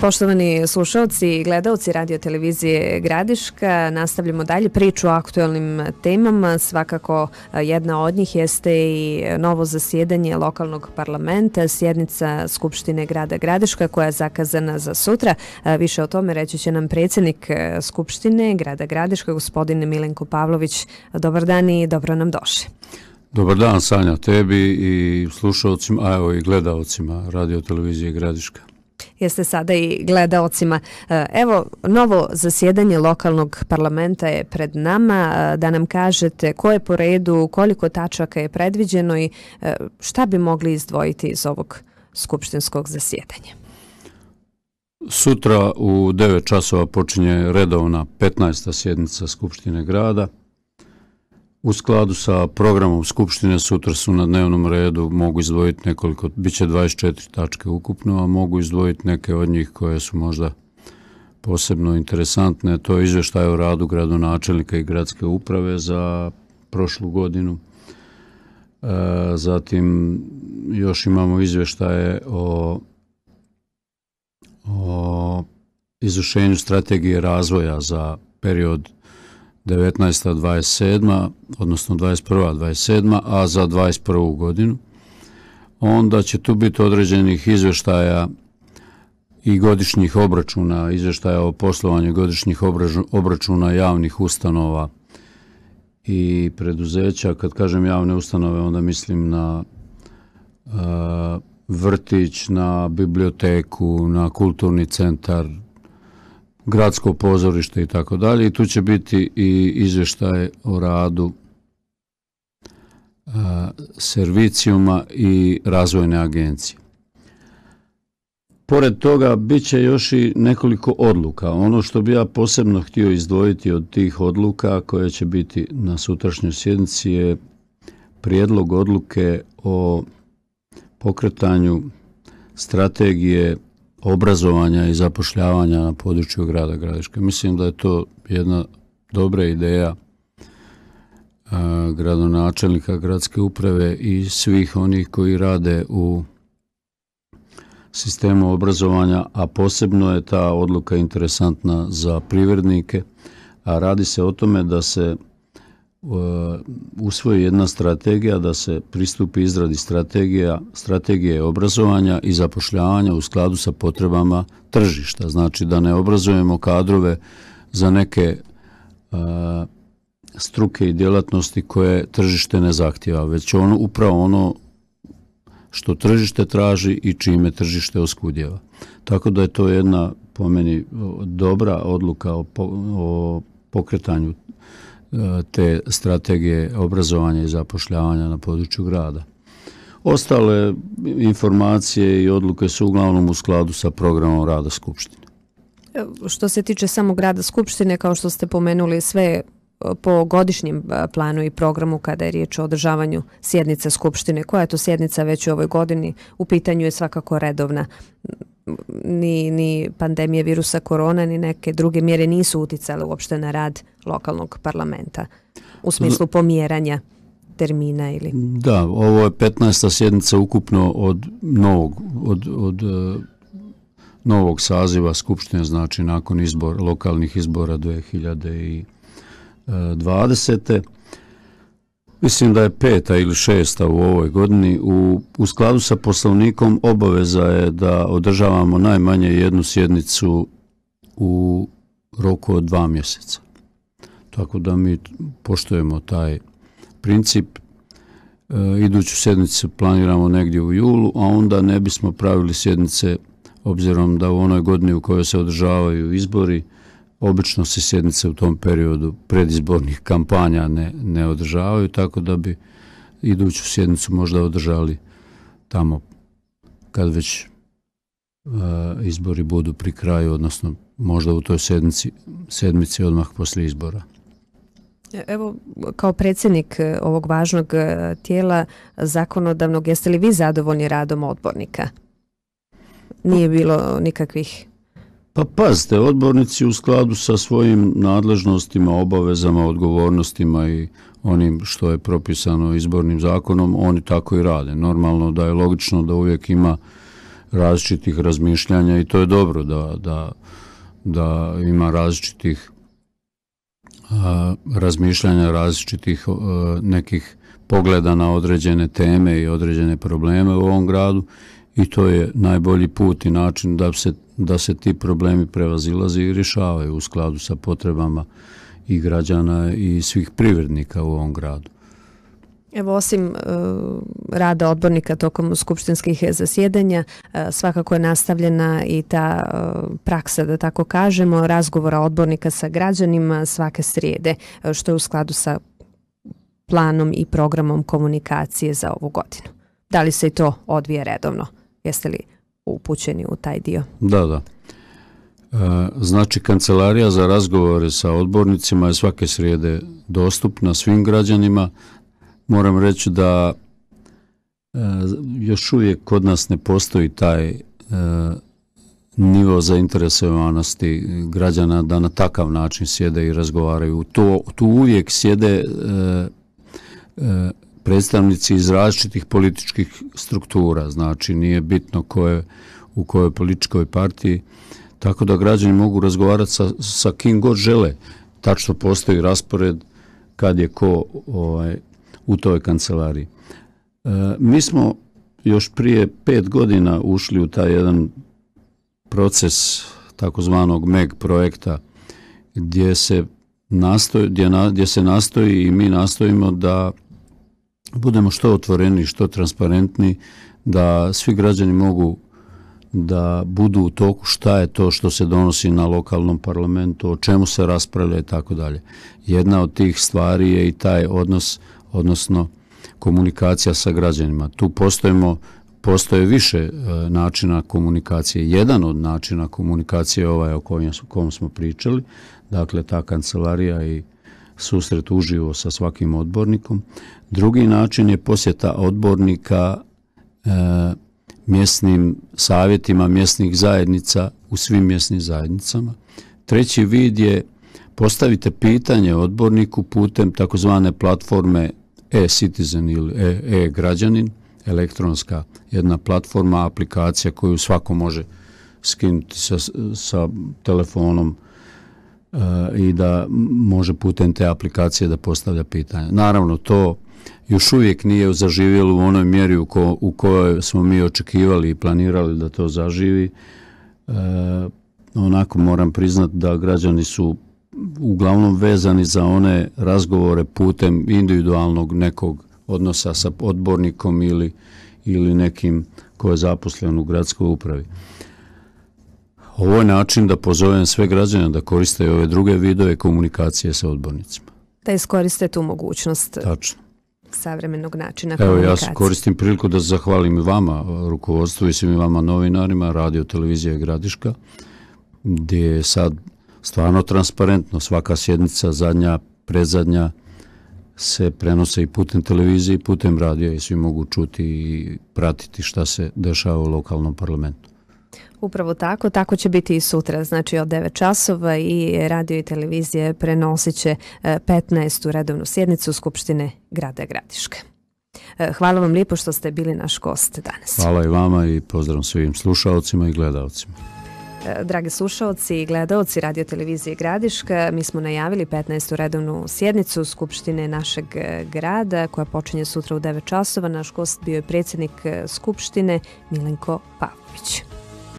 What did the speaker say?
Poštovani slušalci i gledalci radio televizije Gradiška, nastavljamo dalje priču o aktuelnim temama. Svakako jedna od njih jeste i novo zasjedanje lokalnog parlamenta, sjednica Skupštine grada Gradiška koja je zakazana za sutra. Više o tome reći će nam predsjednik e, Skupštine grada Gradiška, gospodin Milenko Pavlović. Dobar dan i dobro nam došli. Dobar dan Sanja tebi i slušalcima, a evo i gledalcima radio televizije Gradiška jeste sada i gledaocima. E, evo, novo zasjedanje lokalnog parlamenta je pred nama. E, da nam kažete ko je po redu, koliko tačaka je predviđeno i e, šta bi mogli izdvojiti iz ovog skupštinskog zasjedanja? Sutra u 9 časova počinje redovna 15. sjednica Skupštine grada. U skladu sa programom Skupštine sutra su na dnevnom redu mogu izdvojiti nekoliko, bit će 24 tačke ukupno, a mogu izdvojiti neke od njih koje su možda posebno interesantne. To je izveštaj o radu gradonačelnika i gradske uprave za prošlu godinu. E, zatim još imamo izveštaje o, o izvršenju strategije razvoja za period 19.27, odnosno 21.27, a za 21. godinu, onda će tu biti određenih izveštaja i godišnjih obračuna, izveštaja o poslovanju godišnjih obračuna javnih ustanova i preduzeća. Kad kažem javne ustanove, onda mislim na e, vrtić, na biblioteku, na kulturni centar, gradsko pozorište i tako dalje. I tu će biti i izveštaje o radu e, servicijuma i razvojne agencije. Pored toga, bit će još i nekoliko odluka. Ono što bi ja posebno htio izdvojiti od tih odluka koje će biti na sutrašnjoj sjednici je prijedlog odluke o pokretanju strategije obrazovanja i zapošljavanja na području grada Gradiška. Mislim da je to jedna dobra ideja e, gradonačelnika gradske uprave i svih onih koji rade u sistemu obrazovanja, a posebno je ta odluka interesantna za privrednike, a radi se o tome da se usvoji jedna strategija da se pristupi izradi strategija, strategije obrazovanja i zapošljavanja u skladu sa potrebama tržišta. Znači da ne obrazujemo kadrove za neke e, struke i djelatnosti koje tržište ne zahtjeva, već ono, upravo ono što tržište traži i čime tržište oskudjeva. Tako da je to jedna po meni dobra odluka o, o pokretanju te strategije obrazovanja i zapošljavanja na području grada. Ostale informacije i odluke su uglavnom u skladu sa programom rada Skupštine. Što se tiče samo grada Skupštine, kao što ste pomenuli, sve e, po godišnjem e, planu i programu kada je riječ o održavanju sjednice Skupštine. Koja je to sjednica već u ovoj godini? U pitanju je svakako redovna ni, ni pandemije virusa korona ni neke druge mjere nisu uticale uopšte na rad lokalnog parlamenta u smislu pomjeranja termina ili... Da, ovo je 15. sjednica ukupno od novog, od, od uh, novog saziva Skupštine, znači nakon izbor, lokalnih izbora 2020. Uh, Mislim da je peta ili šesta u ovoj godini. U skladu sa poslovnikom obaveza je da održavamo najmanje jednu sjednicu u roku od dva mjeseca. Tako da mi poštojemo taj princip. E, iduću sjednicu planiramo negdje u julu, a onda ne bismo pravili sjednice obzirom da u onoj godini u kojoj se održavaju izbori, obično se sjednice u tom periodu predizbornih kampanja ne ne održavaju, tako da bi iduću sjednicu možda održali tamo kad već e, izbori budu pri kraju, odnosno možda u toj sedmici odmah poslije izbora. E, evo, kao predsjednik e, ovog važnog tijela zakonodavnog, jeste li vi zadovoljni radom odbornika? Nije bilo nikakvih Pa pazite, odbornici u skladu sa svojim nadležnostima, obavezama, odgovornostima i onim što je propisano izbornim zakonom, oni tako i rade. Normalno da je logično da uvijek ima različitih razmišljanja i to je dobro da, da, da ima različitih a, razmišljanja, različitih a, nekih pogleda na određene teme i određene probleme u ovom gradu i to je najbolji put i način da se da se ti problemi prevazilaze i rješavaju u skladu sa potrebama i građana i svih privrednika u ovom gradu. Evo, osim e, rada odbornika tokom skupštinskih e, zasjedanja, e, svakako je nastavljena i ta praksa, da tako kažemo, razgovora odbornika sa građanima svake srijede, što je u skladu sa planom i programom komunikacije za ovu godinu. Da li se i to odvije redovno? Jeste li upućeni u taj dio. Da, da. E, znači, kancelarija za razgovore sa odbornicima je svake srijede dostupna svim građanima. Moram reći da e, još uvijek kod nas ne postoji taj e, nivo zainteresovanosti građana da na takav način sjede i razgovaraju. To, tu uvijek sjede predstavnici iz različitih političkih struktura, znači nije bitno ko je u kojoj političkoj partiji, tako da građani mogu razgovarati sa, sa kim god žele. Tačno postoji raspored kad je ko ovaj, u toj kancelariji. E, mi smo još prije pet godina ušli u taj jedan proces takozvanog MEG projekta gdje se nastoji, gdje, na, gdje se nastoji i mi nastojimo da budemo što otvoreni, što transparentni, da svi građani mogu da budu u toku šta je to što se donosi na lokalnom parlamentu, o čemu se raspravlja i tako dalje. Jedna od tih stvari je i taj odnos, odnosno komunikacija sa građanima. Tu postojimo, postoje više e, načina komunikacije. Jedan od načina komunikacije je ovaj o kojem smo pričali, dakle ta kancelarija i susret uživo sa svakim odbornikom. Drugi način je posjeta odbornika odbornika e, mjesnim savjetima mjesnih zajednica u svim mjesnim zajednicama. Treći vid je postavite pitanje odborniku putem takozvane platforme e-citizen ili e, e-građanin, elektronska jedna platforma, aplikacija koju svako može skinuti sa, sa telefonom uh, i da može putem te aplikacije da postavlja pitanje. Naravno, to još uvijek nije zaživjelo u onoj mjeri u, ko, u kojoj smo mi očekivali i planirali da to zaživi. E, onako moram priznat da građani su uglavnom vezani za one razgovore putem individualnog nekog odnosa sa odbornikom ili, ili nekim ko je zaposlen u gradskoj upravi. Ovo je način da pozovem sve građane da koriste ove druge vidove komunikacije sa odbornicima. Da iskoriste tu mogućnost. Tačno savremenog načina komunikacije. Evo, ja koristim priliku da zahvalim i vama, e, rukovodstvo i svim vama novinarima, radio, televizija i gradiška, gdje je sad stvarno transparentno svaka sjednica, zadnja, prezadnja, se prenose i putem televizije i putem radija i svi mogu čuti i pratiti šta se dešava u lokalnom parlamentu. Upravo tako, tako će biti i sutra, znači od 9 časova i radio i televizije prenosit će 15. E, redovnu sjednicu Skupštine Grada Gradiške. Hvala vam lijepo što ste bili naš gost danas. Hvala i vama i pozdrav svim slušalcima i gledalcima. E, dragi slušalci i gledalci radio televizije Gradiška, mi smo najavili 15. redovnu sjednicu Skupštine našeg e, grada koja počinje sutra u 9 časova. Naš gost bio je predsjednik Skupštine Milenko Pavlović.